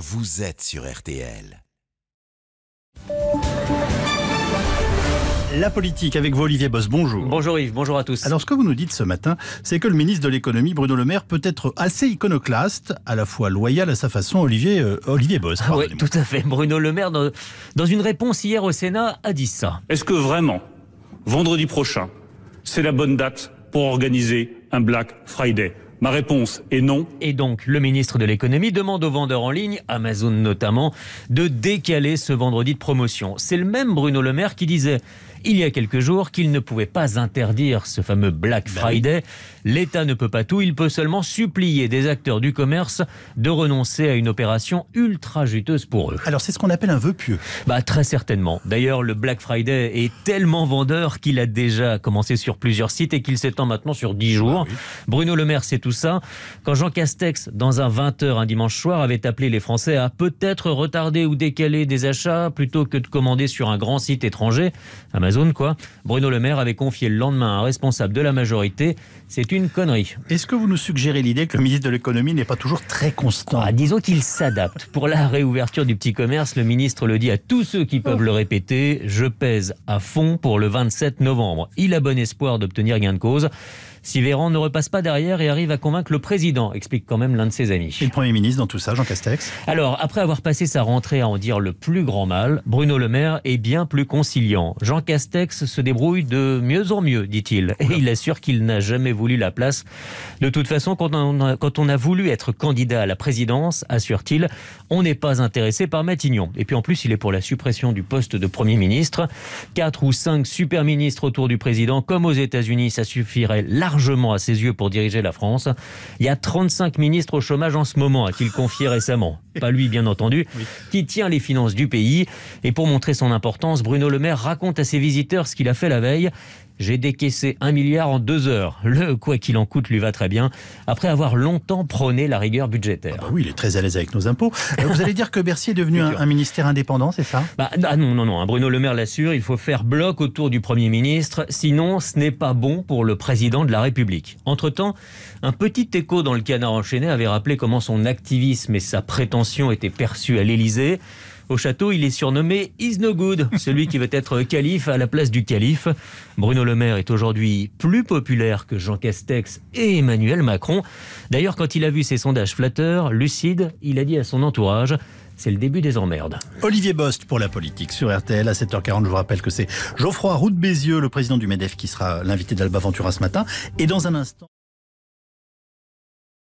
vous êtes sur RTL. La politique avec vous, Olivier Boss. Bonjour. Bonjour Yves, bonjour à tous. Alors, ce que vous nous dites ce matin, c'est que le ministre de l'économie, Bruno Le Maire, peut être assez iconoclaste, à la fois loyal à sa façon, Olivier, euh, Olivier Boss. Ah oui, tout à fait. Bruno Le Maire, dans une réponse hier au Sénat, a dit ça. Est-ce que vraiment, vendredi prochain, c'est la bonne date pour organiser un Black Friday Ma réponse est non. Et donc, le ministre de l'économie demande aux vendeurs en ligne, Amazon notamment, de décaler ce vendredi de promotion. C'est le même Bruno Le Maire qui disait il y a quelques jours qu'il ne pouvait pas interdire ce fameux Black bah Friday. L'État ne peut pas tout, il peut seulement supplier des acteurs du commerce de renoncer à une opération ultra juteuse pour eux. Alors c'est ce qu'on appelle un vœu pieux bah, Très certainement. D'ailleurs, le Black Friday est tellement vendeur qu'il a déjà commencé sur plusieurs sites et qu'il s'étend maintenant sur dix bah jours. Bruno Le Maire sait tout ça. Quand Jean Castex, dans un 20h un dimanche soir, avait appelé les Français à peut-être retarder ou décaler des achats plutôt que de commander sur un grand site étranger, zone, quoi. Bruno Le Maire avait confié le lendemain à un responsable de la majorité c'est une connerie. Est-ce que vous nous suggérez l'idée que le ministre de l'économie n'est pas toujours très constant ah, Disons qu'il s'adapte. Pour la réouverture du petit commerce, le ministre le dit à tous ceux qui peuvent le répéter, je pèse à fond pour le 27 novembre. Il a bon espoir d'obtenir gain de cause. Si Véran ne repasse pas derrière et arrive à convaincre le président, explique quand même l'un de ses amis. Et le Premier ministre dans tout ça, Jean Castex Alors, après avoir passé sa rentrée à en dire le plus grand mal, Bruno Le Maire est bien plus conciliant. Jean Castex Castex se débrouille de mieux en mieux, dit-il. Et il assure qu'il n'a jamais voulu la place. De toute façon, quand on a, voulu être candidat à la présidence, assure-t-il, on n'est pas intéressé par Matignon. Et puis en plus, il est pour la suppression du poste de Premier ministre. Quatre ou cinq super ministres autour du président, comme aux États-Unis, ça suffirait largement à ses yeux pour diriger la France. Il y a 35 ministres au chômage en ce moment, a-t-il confié récemment pas lui bien entendu, qui tient les finances du pays. Et pour montrer son importance, Bruno Le Maire raconte à ses visiteurs ce qu'il a fait la veille. J'ai décaissé un milliard en deux heures. Le quoi qu'il en coûte lui va très bien, après avoir longtemps prôné la rigueur budgétaire. Ah bah oui, il est très à l'aise avec nos impôts. Euh, vous allez dire que Bercy est devenu un, ministère indépendant, c'est ça bah, Ah non, non, non. Hein, Bruno Le Maire l'assure, il faut faire bloc autour du Premier ministre, sinon ce n'est pas bon pour le président de la République. Entre-temps, un petit écho dans le canard enchaîné avait rappelé comment son activisme et sa prétention étaient perçus à l'Élysée. Au château, il est surnommé Is Good, celui qui veut être calife à la place du calife. Bruno Le Maire est aujourd'hui plus populaire que Jean Castex et Emmanuel Macron. D'ailleurs, quand il a vu ces sondages flatteurs, lucides, il a dit à son entourage c'est le début des emmerdes. Olivier Bost pour la politique sur RTL à 7h40. Je vous rappelle que c'est Geoffroy Roux de Bézieux, le président du MEDEF, qui sera l'invité d'Alba Ventura ce matin. Et dans un instant.